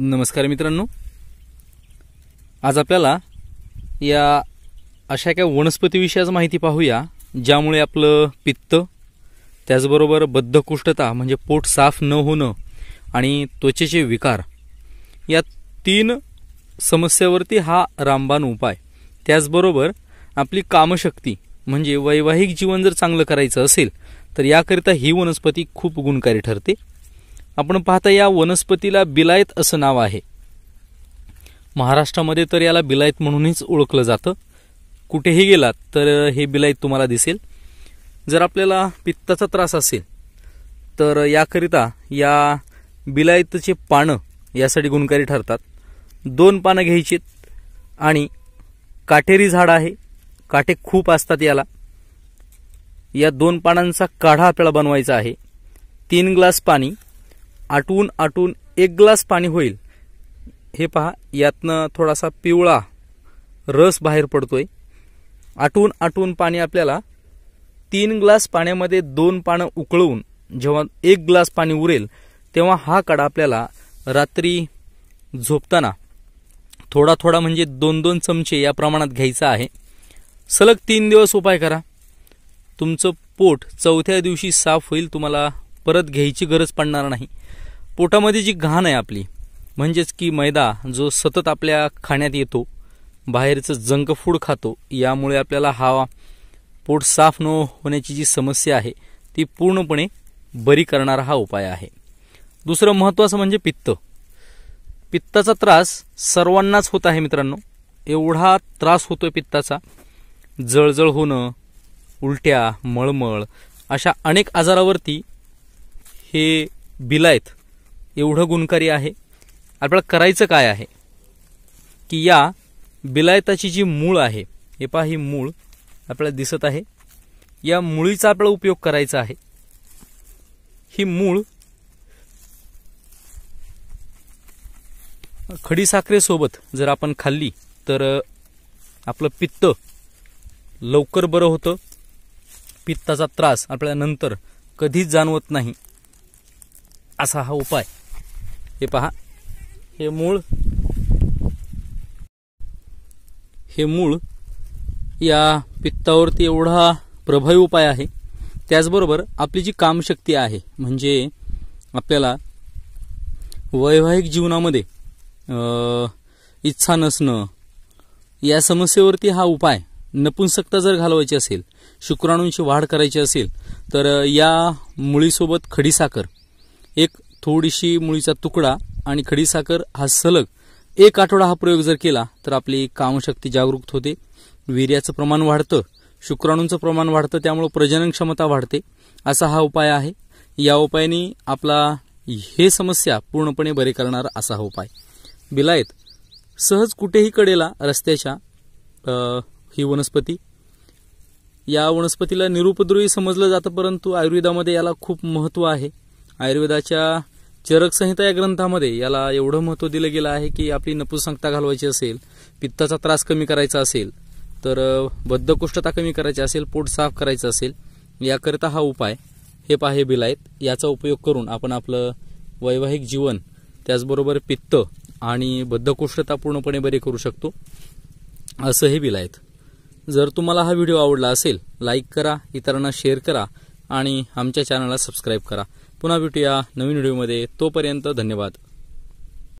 नमस्कार मित्रांनो आज आपल्याला या अशा काही वनस्पतीविषयीच माहिती पाहूया ज्यामुळे आपलं पित्त त्याचबरोबर बद्धकोष्ठता म्हणजे पोट साफ न होणं आणि त्वचेचे विकार या तीन समस्यावरती हा रामबाण उपाय त्याचबरोबर आपली कामशक्ती म्हणजे वैवाहिक जीवन जर चांगलं करायचं असेल तर याकरिता ही वनस्पती खूप गुणकारी ठरते आपण पाहता या वनस्पतीला बिलायत असं नाव आहे महाराष्ट्रामध्ये तर याला बिलायत म्हणूनच ओळखलं जातं कुठेही गेलात तर हे बिलायत तुम्हाला दिसेल जर आपल्याला पित्ताचा त्रास असेल तर याकरिता या बिलायतचे पानं यासाठी गुणकारी ठरतात दोन पानं घ्यायचीत आणि काटेरी झाड आहे काटे खूप असतात याला या दोन पानांचा काढा आपल्याला बनवायचा आहे तीन ग्लास पाणी आटून आटून एक ग्लास पाणी होईल हे पहा यातनं थोडासा पिवळा रस बाहेर पडतोय आटून आटून पाणी आपल्याला तीन ग्लास पाण्यामध्ये दोन पानं उकळवून जेव्हा एक ग्लास पाणी उरेल तेव्हा हा कडा आपल्याला रात्री झोपताना थोडा थोडा म्हणजे दोन दोन चमचे या प्रमाणात घ्यायचा आहे सलग तीन दिवस उपाय करा तुमचं पोट चौथ्या दिवशी साफ होईल तुम्हाला परत घ्यायची गरज पडणार नाही पोटामध्ये जी घाण आहे आपली म्हणजेच की मैदा जो सतत आपल्या खाण्यात येतो बाहेरचं जंक फूड खातो यामुळे आपल्याला हा पोट साफ न होण्याची जी समस्या आहे ती पूर्णपणे बरी करणारा हा उपाय आहे दुसरं महत्त्वाचं म्हणजे पित्त पित्ताचा त्रास सर्वांनाच होत आहे मित्रांनो एवढा त्रास होतोय पित्ताचा जळजळ होणं उलट्या मळमळ अशा अनेक आजारावरती हे बिलायत एवढं गुणकारी आहे आपल्याला करायचं काय आहे की या बिलायताची जी मूळ आहे हे पहा ही मूळ आपल्याला दिसत आहे या मुळीचा आपला उपयोग करायचा आहे ही मूळ खडी साखरेसोबत जर आपण खाल्ली तर आपलं पित्त लवकर बरं होतं पित्ताचा त्रास आपल्याला नंतर कधीच जाणवत नाही असा हा उपाय हे पहा हे मूळ हे मूळ या पित्तावरती एवढा प्रभावी उपाय आहे त्याचबरोबर आपली जी कामशक्ती आहे म्हणजे आपल्याला वैवाहिक जीवनामध्ये इच्छा नसणं या समस्येवरती हा उपाय नपुंसकता जर घालवायची असेल शुक्राणूंची वाढ करायची असेल तर या मुळीसोबत खडीसाखर एक थोडीशी मुळीचा तुकडा आणि खडीसाखर हा सलग एक आठवडा हा प्रयोग जर केला तर आपली कामशक्ती जागरूक होते वीर्याचं प्रमाण वाढतं शुक्राणूंचं प्रमाण वाढतं त्यामुळे प्रजनन क्षमता वाढते असा हा उपाय आहे या उपायाने आपला हे समस्या पूर्णपणे बरे करणार असा हा उपाय बिलायत सहज कुठेही कडेला रस्त्याच्या ही वनस्पती या वनस्पतीला निरुपद्रवी समजलं जातं परंतु आयुर्वेदामध्ये याला खूप महत्व आहे आयुर्वेदाच्या चरक संहिता या ग्रंथामध्ये याला एवढं महत्त्व दिलं गेलं आहे की आपली नपुसंकता घालवायची असेल पित्ताचा त्रास कमी करायचा असेल तर बद्धकोष्ठता कमी करायची असेल पोट साफ करायचं असेल याकरिता हा उपाय हे पाहे बिलायत याचा उपयोग करून आपण आपलं वैवाहिक जीवन त्याचबरोबर पित्त आणि बद्धकोष्ठता पूर्णपणे बरे करू शकतो असंही हे बिलायत जर तुम्हाला हा व्हिडिओ आवडला असेल लाईक करा इतरांना शेअर करा आणि आमच्या चॅनलला सबस्क्राईब करा पुन्हा भेटूया नवीन व्हिडिओमध्ये तोपर्यंत धन्यवाद